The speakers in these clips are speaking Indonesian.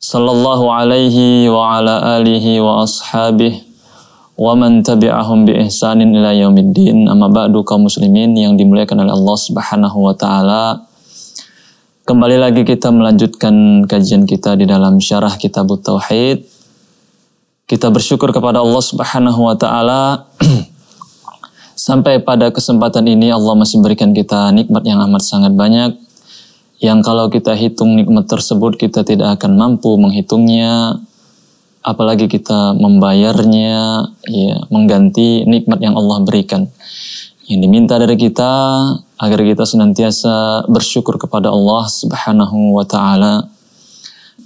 sallallahu alaihi wa ala alihi wa ashabihi wa man tabi'ahum bi ihsanin ila yaumiddin amma ba'du kaum muslimin yang dimuliakan oleh Allah Subhanahu wa taala kembali lagi kita melanjutkan kajian kita di dalam syarah kitab tauhid kita bersyukur kepada Allah Subhanahu wa taala sampai pada kesempatan ini Allah masih berikan kita nikmat yang amat sangat banyak yang kalau kita hitung nikmat tersebut kita tidak akan mampu menghitungnya apalagi kita membayarnya ya mengganti nikmat yang Allah berikan yang diminta dari kita agar kita senantiasa bersyukur kepada Allah Subhanahu wa taala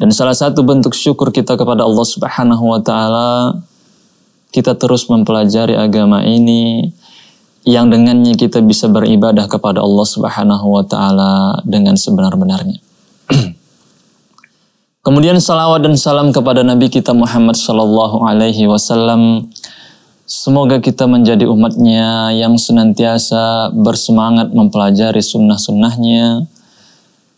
dan salah satu bentuk syukur kita kepada Allah Subhanahu wa taala kita terus mempelajari agama ini yang dengannya kita bisa beribadah kepada Allah Subhanahu wa taala dengan sebenar-benarnya. Kemudian salawat dan salam kepada Nabi kita Muhammad Sallallahu Alaihi Wasallam. Semoga kita menjadi umatnya yang senantiasa bersemangat mempelajari sunnah-sunnahnya.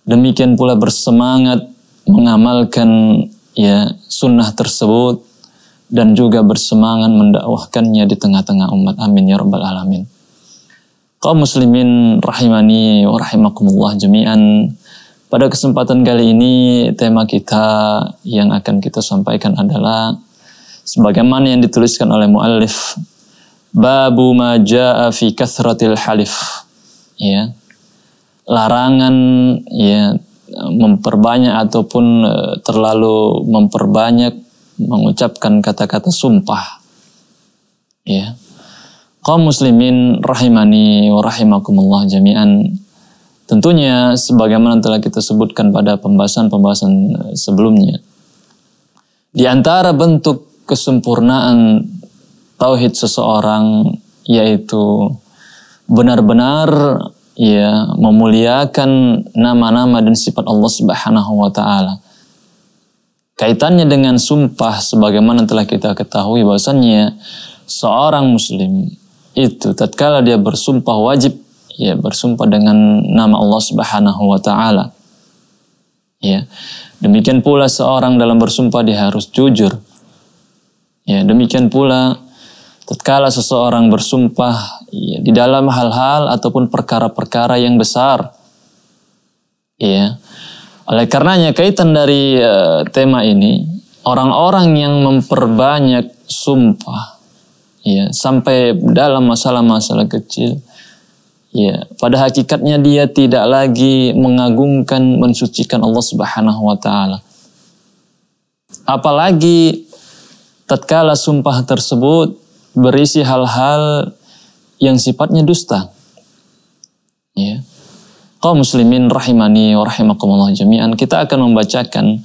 Demikian pula bersemangat mengamalkan ya sunnah tersebut dan juga bersemangat mendakwahkannya di tengah-tengah umat. Amin ya rabbal alamin kaum muslimin rahimani wa rahimakumullah jami'an. Pada kesempatan kali ini tema kita yang akan kita sampaikan adalah sebagaimana yang dituliskan oleh muallif babu ma jaa fi kathratil halif. Ya. Larangan ya memperbanyak ataupun e, terlalu memperbanyak mengucapkan kata-kata sumpah. Ya kaum muslimin rahimani wa rahimakumullah jami'an. Tentunya sebagaimana telah kita sebutkan pada pembahasan-pembahasan eh, sebelumnya. Di antara bentuk kesempurnaan tauhid seseorang yaitu benar-benar ya memuliakan nama-nama dan sifat Allah Subhanahu wa taala. Kaitannya dengan sumpah sebagaimana telah kita ketahui bahwasannya seorang muslim itu tatkala dia bersumpah wajib ya bersumpah dengan nama Allah Subhanahu wa taala. Ya. Demikian pula seorang dalam bersumpah dia harus jujur. Ya, demikian pula tatkala seseorang bersumpah ya, di dalam hal-hal ataupun perkara-perkara yang besar. Ya. Oleh karenanya kaitan dari uh, tema ini, orang-orang yang memperbanyak sumpah ya sampai dalam masalah-masalah kecil ya pada hakikatnya dia tidak lagi mengagungkan mensucikan Allah Subhanahu wa taala apalagi tatkala sumpah tersebut berisi hal-hal yang sifatnya dusta ya kaum muslimin rahimani wa rahimakumullah jami'an kita akan membacakan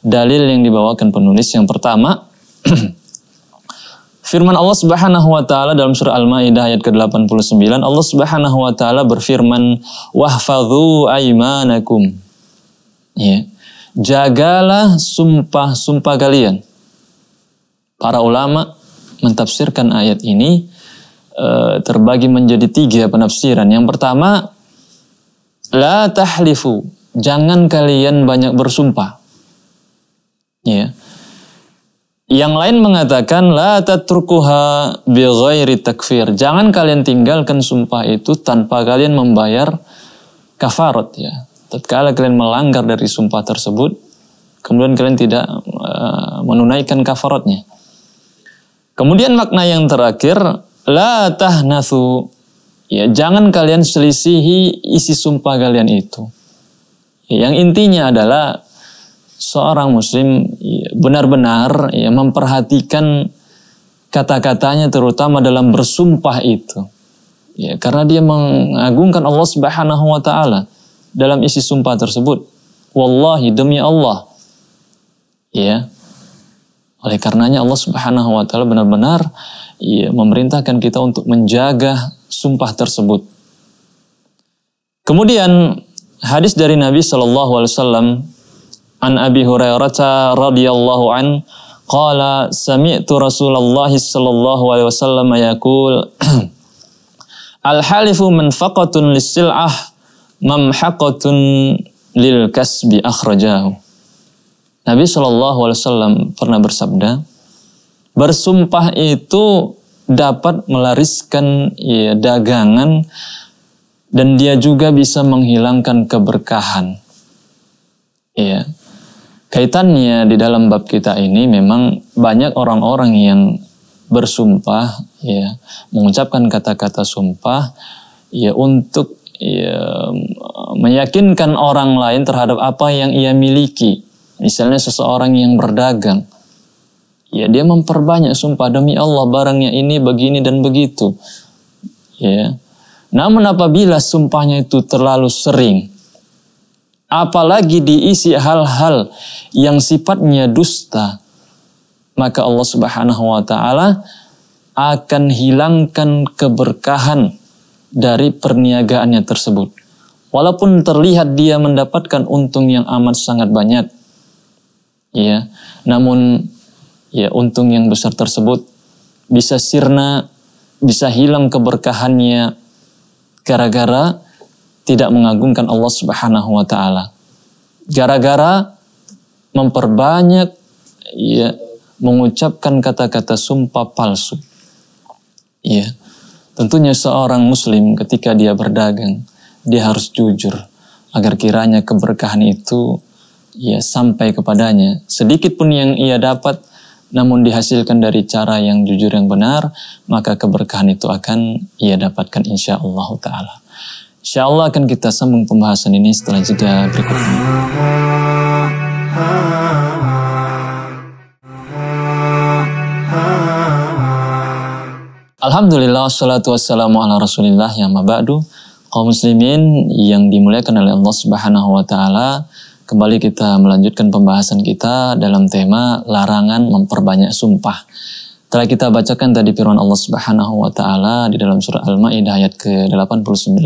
dalil yang dibawakan penulis yang pertama Firman Allah Subhanahu wa taala dalam surah Al-Maidah ayat ke-89 Allah Subhanahu wa taala berfirman wahfadzu aymanakum Ya. Jagalah sumpah-sumpah kalian. Para ulama mentafsirkan ayat ini e, terbagi menjadi tiga penafsiran. Yang pertama la tahlifu, jangan kalian banyak bersumpah. Ya. Yang lain mengatakan la tatrukuha bi ghairi takfir. Jangan kalian tinggalkan sumpah itu tanpa kalian membayar kafarat ya. Tatkala kalian melanggar dari sumpah tersebut, kemudian kalian tidak uh, menunaikan kafaratnya. Kemudian makna yang terakhir la tahnasu. Ya, jangan kalian selisihi isi sumpah kalian itu. Ya, yang intinya adalah seorang muslim benar-benar ya, memperhatikan kata-katanya terutama dalam bersumpah itu. Ya, karena dia mengagungkan Allah Subhanahu wa taala dalam isi sumpah tersebut. Wallahi demi Allah. Ya. Oleh karenanya Allah Subhanahu wa taala benar-benar ya, memerintahkan kita untuk menjaga sumpah tersebut. Kemudian hadis dari Nabi Shallallahu alaihi wasallam an Abi Hurairah radhiyallahu an qala sami'tu Rasulullah sallallahu alaihi wasallam yaqul Al-halifu manfaqatun lis-sil'ah mamhaqatun lil kasbi akhrajahu. Nabi Shallallahu Alaihi Wasallam pernah bersabda, bersumpah itu dapat melariskan ya, dagangan dan dia juga bisa menghilangkan keberkahan. Ya, Kaitannya di dalam bab kita ini memang banyak orang-orang yang bersumpah ya, mengucapkan kata-kata sumpah ya untuk ya, meyakinkan orang lain terhadap apa yang ia miliki. Misalnya seseorang yang berdagang, ya dia memperbanyak sumpah demi Allah barangnya ini begini dan begitu. Ya. Namun apabila sumpahnya itu terlalu sering, apalagi diisi hal-hal yang sifatnya dusta, maka Allah Subhanahu wa taala akan hilangkan keberkahan dari perniagaannya tersebut. Walaupun terlihat dia mendapatkan untung yang amat sangat banyak. Ya, namun ya untung yang besar tersebut bisa sirna, bisa hilang keberkahannya gara-gara tidak mengagungkan Allah Subhanahu wa taala. Gara-gara memperbanyak ya mengucapkan kata-kata sumpah palsu. Ya. Tentunya seorang muslim ketika dia berdagang, dia harus jujur agar kiranya keberkahan itu ya sampai kepadanya. Sedikit pun yang ia dapat namun dihasilkan dari cara yang jujur yang benar, maka keberkahan itu akan ia dapatkan insya Allah Ta'ala. Insya Allah akan kita sambung pembahasan ini setelah jeda berikut ini. Alhamdulillah, salatu wassalamu ala rasulillah yang mabadu. Kaum muslimin yang dimuliakan oleh Allah subhanahu wa ta'ala, kembali kita melanjutkan pembahasan kita dalam tema larangan memperbanyak sumpah. Telah kita bacakan tadi firman Allah Subhanahu wa taala di dalam surah Al-Maidah ayat ke-89.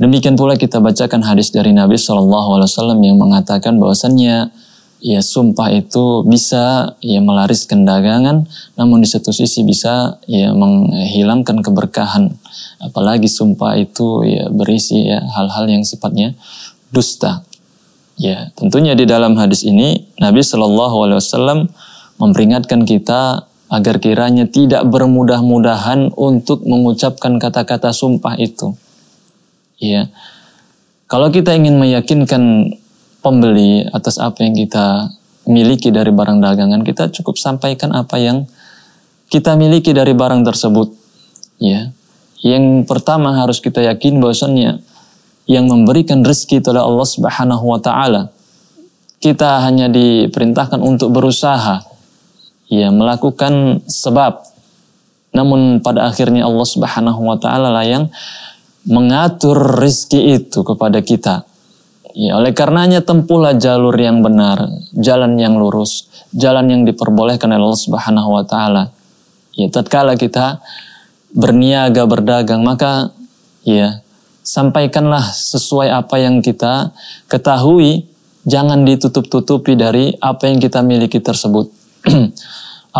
Demikian pula kita bacakan hadis dari Nabi Shallallahu alaihi wasallam yang mengatakan bahwasannya ya sumpah itu bisa ya melariskan dagangan namun di satu sisi bisa ya menghilangkan keberkahan apalagi sumpah itu ya berisi ya hal-hal yang sifatnya dusta ya tentunya di dalam hadis ini Nabi Shallallahu Alaihi Wasallam memperingatkan kita agar kiranya tidak bermudah-mudahan untuk mengucapkan kata-kata sumpah itu. Ya. Kalau kita ingin meyakinkan pembeli atas apa yang kita miliki dari barang dagangan, kita cukup sampaikan apa yang kita miliki dari barang tersebut. Ya. Yang pertama harus kita yakin bahwasanya yang memberikan rezeki itu adalah Allah Subhanahu wa taala. Kita hanya diperintahkan untuk berusaha ya melakukan sebab namun pada akhirnya Allah Subhanahu wa taala lah yang mengatur rizki itu kepada kita. Ya, oleh karenanya tempuhlah jalur yang benar, jalan yang lurus, jalan yang diperbolehkan oleh Allah Subhanahu wa taala. Ya, tatkala kita berniaga berdagang maka ya sampaikanlah sesuai apa yang kita ketahui, jangan ditutup-tutupi dari apa yang kita miliki tersebut.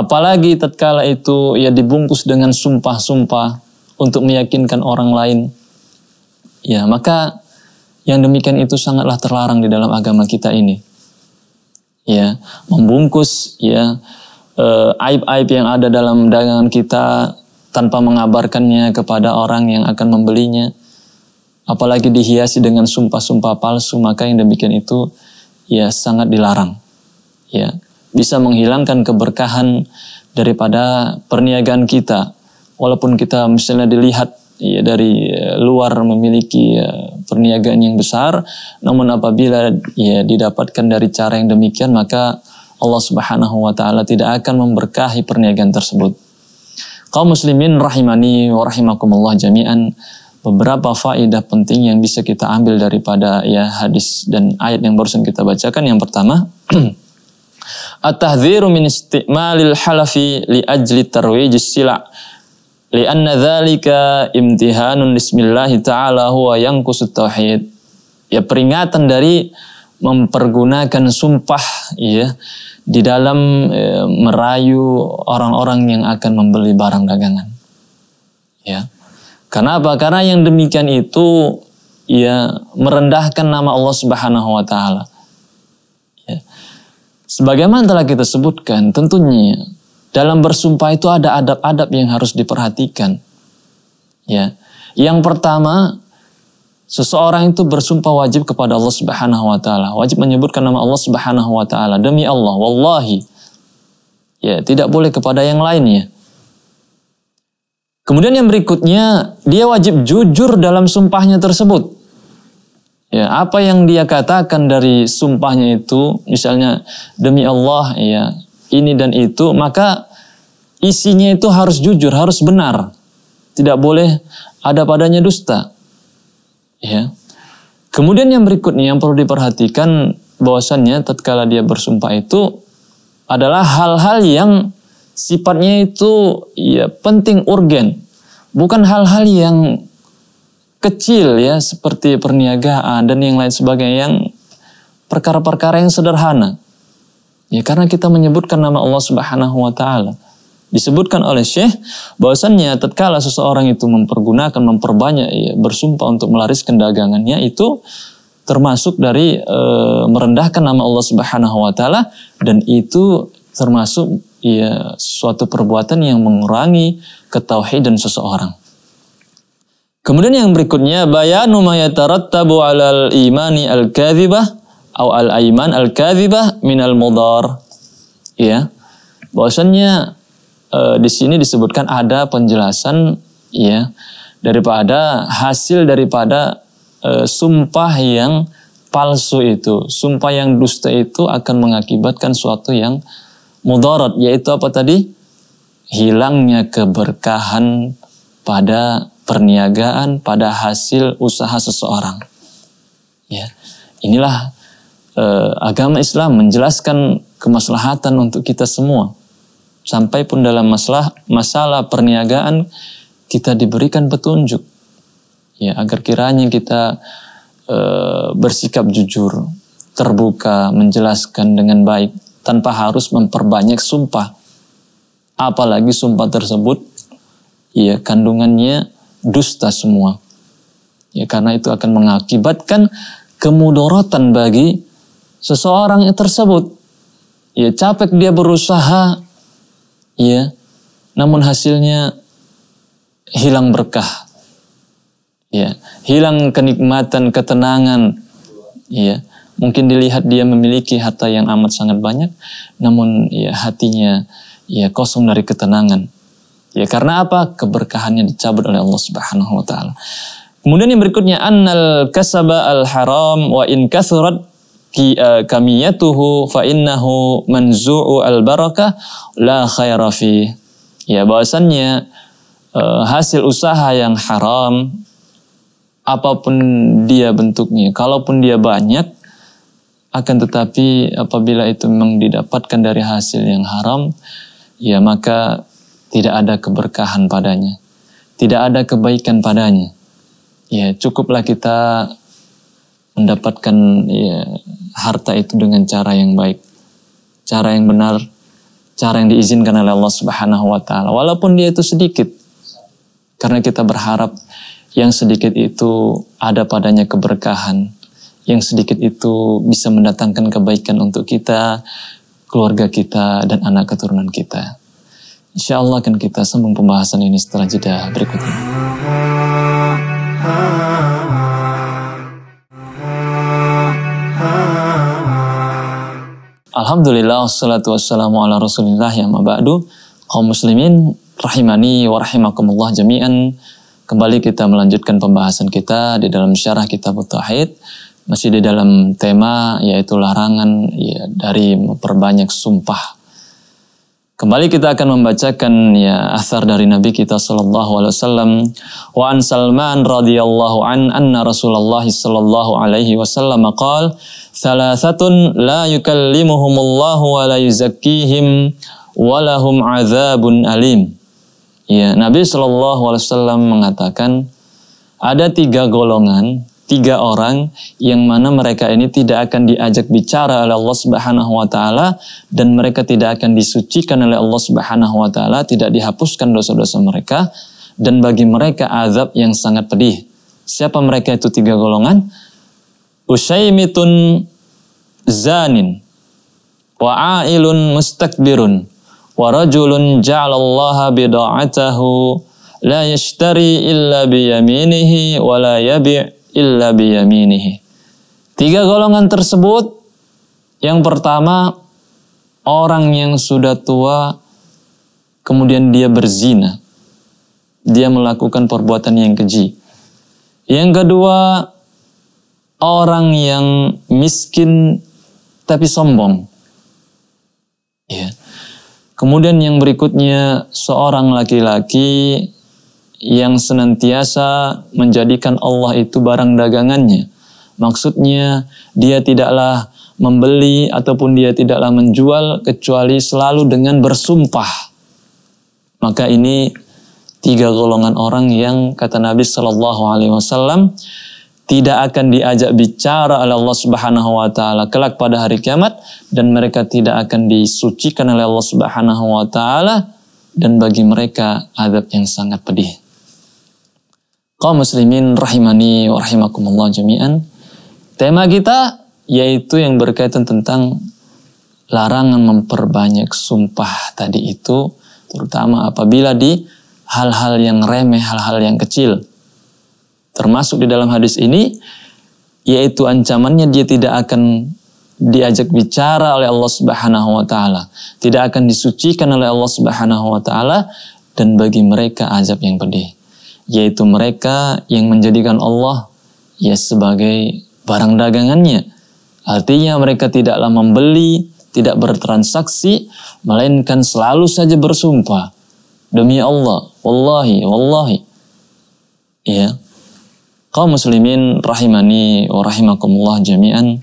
Apalagi tatkala itu ia ya dibungkus dengan sumpah-sumpah untuk meyakinkan orang lain. Ya, maka yang demikian itu sangatlah terlarang di dalam agama kita ini. Ya, membungkus ya eh, aib-aib yang ada dalam dagangan kita tanpa mengabarkannya kepada orang yang akan membelinya. Apalagi dihiasi dengan sumpah-sumpah palsu, maka yang demikian itu ya sangat dilarang. Ya, bisa menghilangkan keberkahan daripada perniagaan kita. Walaupun kita misalnya dilihat ya, dari eh, luar memiliki ya, perniagaan yang besar, namun apabila ya didapatkan dari cara yang demikian maka Allah Subhanahu wa taala tidak akan memberkahi perniagaan tersebut. Kaum muslimin rahimani wa rahimakumullah jami'an. Beberapa faedah penting yang bisa kita ambil daripada ya hadis dan ayat yang barusan kita bacakan. Yang pertama, At-tahdhiru min istimalil halafi li ajli tarwijis sila' li'anna dzalika imtihanun bismillah ta'ala huwa yanqusut tauhid. Ya peringatan dari mempergunakan sumpah ya di dalam e, merayu orang-orang yang akan membeli barang dagangan. Ya. Karena apa? Karena yang demikian itu ya merendahkan nama Allah Subhanahu wa taala. Sebagaimana telah kita sebutkan, tentunya dalam bersumpah itu ada adab-adab yang harus diperhatikan. Ya. Yang pertama, seseorang itu bersumpah wajib kepada Allah Subhanahu wa taala, wajib menyebutkan nama Allah Subhanahu wa taala, demi Allah, wallahi. Ya, tidak boleh kepada yang lainnya. Kemudian yang berikutnya, dia wajib jujur dalam sumpahnya tersebut ya apa yang dia katakan dari sumpahnya itu misalnya demi Allah ya ini dan itu maka isinya itu harus jujur harus benar tidak boleh ada padanya dusta ya kemudian yang berikutnya yang perlu diperhatikan bahwasannya tatkala dia bersumpah itu adalah hal-hal yang sifatnya itu ya penting urgen bukan hal-hal yang kecil ya seperti perniagaan dan yang lain sebagainya yang perkara-perkara yang sederhana. Ya karena kita menyebutkan nama Allah Subhanahu wa taala. Disebutkan oleh Syekh bahwasannya tatkala seseorang itu mempergunakan memperbanyak ya, bersumpah untuk melariskan dagangannya itu termasuk dari e, merendahkan nama Allah Subhanahu wa taala dan itu termasuk ya suatu perbuatan yang mengurangi ketauhidan seseorang. Kemudian yang berikutnya bayanu ma yatarattabu 'alal imani al-kadzibah atau al-aiman al-kadzibah al mudhar. Ya. Bahwasanya e, eh, di sini disebutkan ada penjelasan ya daripada hasil daripada e, sumpah yang palsu itu, sumpah yang dusta itu akan mengakibatkan suatu yang mudarat yaitu apa tadi? hilangnya keberkahan pada perniagaan pada hasil usaha seseorang. Ya, inilah eh, agama Islam menjelaskan kemaslahatan untuk kita semua. Sampai pun dalam masalah masalah perniagaan kita diberikan petunjuk ya agar kiranya kita e, bersikap jujur, terbuka, menjelaskan dengan baik tanpa harus memperbanyak sumpah. Apalagi sumpah tersebut ya kandungannya dusta semua. Ya, karena itu akan mengakibatkan kemudorotan bagi seseorang tersebut. Ya, capek dia berusaha, ya, namun hasilnya hilang berkah. Ya, hilang kenikmatan, ketenangan. Ya, mungkin dilihat dia memiliki harta yang amat sangat banyak, namun ya hatinya ya kosong dari ketenangan Ya karena apa? Keberkahannya dicabut oleh Allah Subhanahu wa taala. Kemudian yang berikutnya annal kasaba al haram wa in kathurat eh, kamiyatuhu fa innahu manzu'u al barakah la khaira fi. Ya bahasannya uh, eh, hasil usaha yang haram apapun dia bentuknya, kalaupun dia banyak akan tetapi apabila itu memang didapatkan dari hasil yang haram, ya maka tidak ada keberkahan padanya, tidak ada kebaikan padanya. Ya, cukuplah kita mendapatkan ya, harta itu dengan cara yang baik, cara yang benar, cara yang diizinkan oleh Allah Subhanahu wa taala. Walaupun dia itu sedikit. Karena kita berharap yang sedikit itu ada padanya keberkahan. Yang sedikit itu bisa mendatangkan kebaikan untuk kita, keluarga kita dan anak keturunan kita. Insya Allah akan kita sambung pembahasan ini setelah jeda berikut ini. Alhamdulillah wassalatu wassalamu ala rasulillah ya ma'ba'du kaum muslimin rahimani wa rahimakumullah jami'an kembali kita melanjutkan pembahasan kita di dalam syarah kitab Tauhid masih di dalam tema yaitu larangan ya, dari memperbanyak sumpah Kembali kita akan membacakan ya asar dari Nabi kita sallallahu alaihi wasallam wa an Salman radhiyallahu an anna Rasulullah sallallahu alaihi wasallam qaal thalathatun la yukallimuhumullahu wa la yuzakkihim wa lahum adzabun alim. Ya, Nabi sallallahu alaihi wasallam mengatakan ada tiga golongan tiga orang yang mana mereka ini tidak akan diajak bicara oleh Allah Subhanahu wa taala dan mereka tidak akan disucikan oleh Allah Subhanahu wa taala, tidak dihapuskan dosa-dosa mereka dan bagi mereka azab yang sangat pedih. Siapa mereka itu tiga golongan? Usaimitun zanin wa ailun mustakbirun wa rajulun ja'alallaha bida'atahu la yashtari illa biyaminihi wa la yabi' illa biyaminihi. Tiga golongan tersebut, yang pertama orang yang sudah tua kemudian dia berzina. Dia melakukan perbuatan yang keji. Yang kedua, orang yang miskin tapi sombong. Ya. Kemudian yang berikutnya seorang laki-laki yang senantiasa menjadikan Allah itu barang dagangannya. Maksudnya, dia tidaklah membeli ataupun dia tidaklah menjual kecuali selalu dengan bersumpah. Maka ini tiga golongan orang yang kata Nabi Shallallahu Alaihi Wasallam tidak akan diajak bicara oleh Allah Subhanahu wa taala kelak pada hari kiamat dan mereka tidak akan disucikan oleh Allah Subhanahu wa taala dan bagi mereka adab yang sangat pedih kaum muslimin rahimani wa rahimakumullah jami'an. Tema kita yaitu yang berkaitan tentang larangan memperbanyak sumpah tadi itu terutama apabila di hal-hal yang remeh, hal-hal yang kecil. Termasuk di dalam hadis ini yaitu ancamannya dia tidak akan diajak bicara oleh Allah Subhanahu wa taala, tidak akan disucikan oleh Allah Subhanahu wa taala dan bagi mereka azab yang pedih yaitu mereka yang menjadikan Allah ya sebagai barang dagangannya. Artinya mereka tidaklah membeli, tidak bertransaksi, melainkan selalu saja bersumpah demi Allah, wallahi, wallahi. Ya. Kau muslimin rahimani wa rahimakumullah jami'an.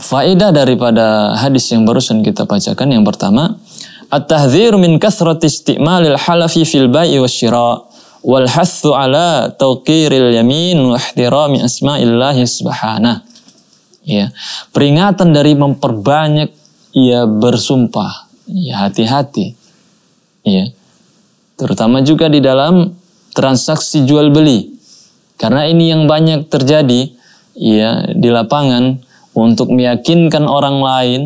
Faedah daripada hadis yang barusan kita bacakan yang pertama, At-tahdhir min kathrati istimalil halafi fil bai'i wasyira wal hathu ala tawqiril yamin wa ihtirami asma'illahi subhanah. Ya. Peringatan dari memperbanyak ia bersumpah. Ya hati-hati. Ya. Terutama juga di dalam transaksi jual beli. Karena ini yang banyak terjadi ya di lapangan untuk meyakinkan orang lain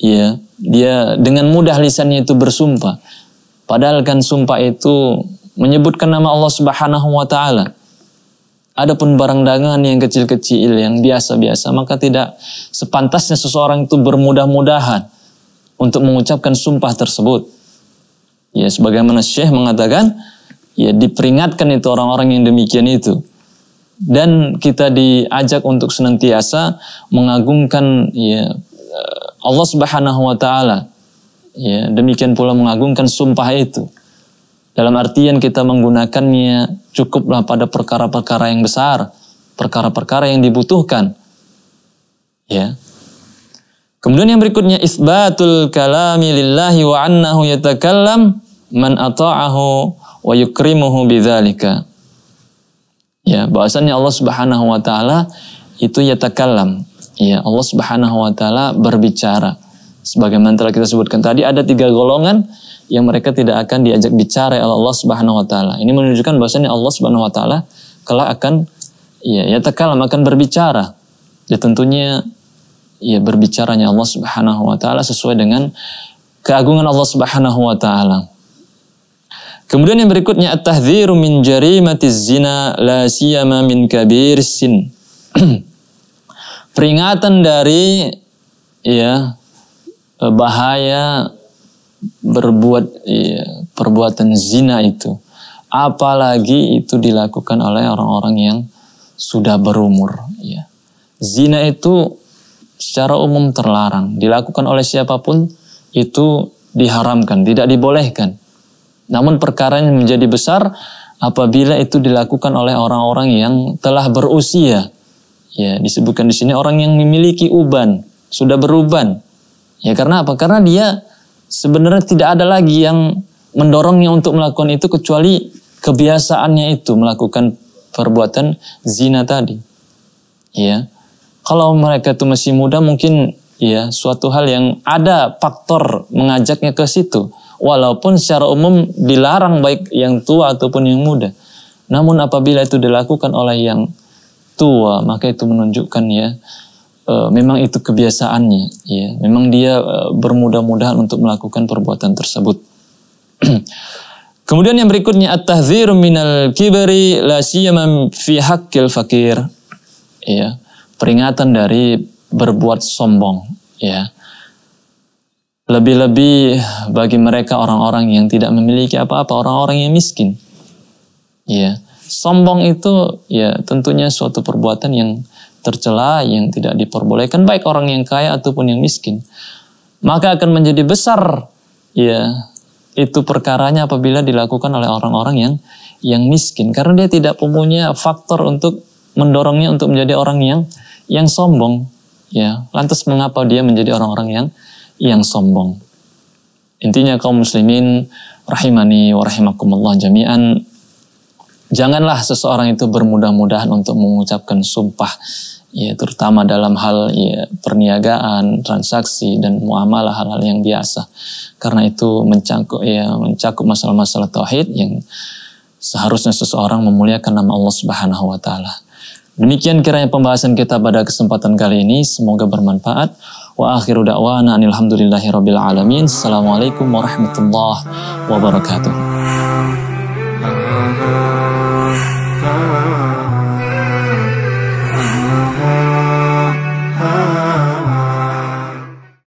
ya dia dengan mudah lisannya itu bersumpah. Padahal kan sumpah itu menyebutkan nama Allah Subhanahu wa taala. Adapun barang dagangan yang kecil-kecil, yang biasa-biasa, maka tidak sepantasnya seseorang itu bermudah-mudahan untuk mengucapkan sumpah tersebut. Ya, sebagaimana Syekh mengatakan, ya diperingatkan itu orang-orang yang demikian itu. Dan kita diajak untuk senantiasa mengagungkan ya Allah Subhanahu wa taala. Ya, demikian pula mengagungkan sumpah itu. Dalam artian kita menggunakannya cukuplah pada perkara-perkara yang besar, perkara-perkara yang dibutuhkan. Ya. Kemudian yang berikutnya isbatul kalami lillahi wa annahu yatakallam man ata'ahu wa yukrimuhu bidzalika. Ya, bahwasanya Allah Subhanahu wa taala itu yatakallam, Ya, Allah Subhanahu wa taala berbicara. Sebagaimana telah kita sebutkan tadi ada tiga golongan yang mereka tidak akan diajak bicara oleh Allah Subhanahu wa taala. Ini menunjukkan bahwasanya Allah Subhanahu wa taala kelak akan ya ya tekal akan berbicara. Ya tentunya ya berbicaranya Allah Subhanahu wa taala sesuai dengan keagungan Allah Subhanahu wa taala. Kemudian yang berikutnya at-tahdziru min jarimatiz zina la siyama min kabir sin. peringatan dari ya bahaya berbuat ya, perbuatan zina itu apalagi itu dilakukan oleh orang-orang yang sudah berumur ya zina itu secara umum terlarang dilakukan oleh siapapun itu diharamkan tidak dibolehkan namun perkaranya menjadi besar apabila itu dilakukan oleh orang-orang yang telah berusia Ya, disebutkan di sini orang yang memiliki uban, sudah beruban. Ya, karena apa? Karena dia sebenarnya tidak ada lagi yang mendorongnya untuk melakukan itu kecuali kebiasaannya itu melakukan perbuatan zina tadi. Ya. Kalau mereka itu masih muda mungkin ya suatu hal yang ada faktor mengajaknya ke situ walaupun secara umum dilarang baik yang tua ataupun yang muda. Namun apabila itu dilakukan oleh yang tua, maka itu menunjukkan ya e, memang itu kebiasaannya ya. Memang dia e, bermudah-mudahan untuk melakukan perbuatan tersebut. Kemudian yang berikutnya at-tahdziru minal kibari la siyama fi haqqil fakir. Ya, peringatan dari berbuat sombong ya. Lebih-lebih bagi mereka orang-orang yang tidak memiliki apa-apa, orang-orang yang miskin. Ya. Sombong itu ya tentunya suatu perbuatan yang tercela, yang tidak diperbolehkan baik orang yang kaya ataupun yang miskin. Maka akan menjadi besar ya itu perkaranya apabila dilakukan oleh orang-orang yang yang miskin karena dia tidak punya faktor untuk mendorongnya untuk menjadi orang yang yang sombong ya lantas mengapa dia menjadi orang-orang yang yang sombong intinya kaum muslimin rahimani wa rahimakumullah jami'an janganlah seseorang itu bermudah-mudahan untuk mengucapkan sumpah ya terutama dalam hal ya perniagaan, transaksi dan muamalah hal-hal yang biasa. Karena itu mencakup ya mencakup masalah-masalah tauhid yang seharusnya seseorang memuliakan nama Allah Subhanahu wa taala. Demikian kiranya pembahasan kita pada kesempatan kali ini semoga bermanfaat. Wa akhiru da'wana alhamdulillahirabbil alamin. Assalamualaikum warahmatullahi wabarakatuh.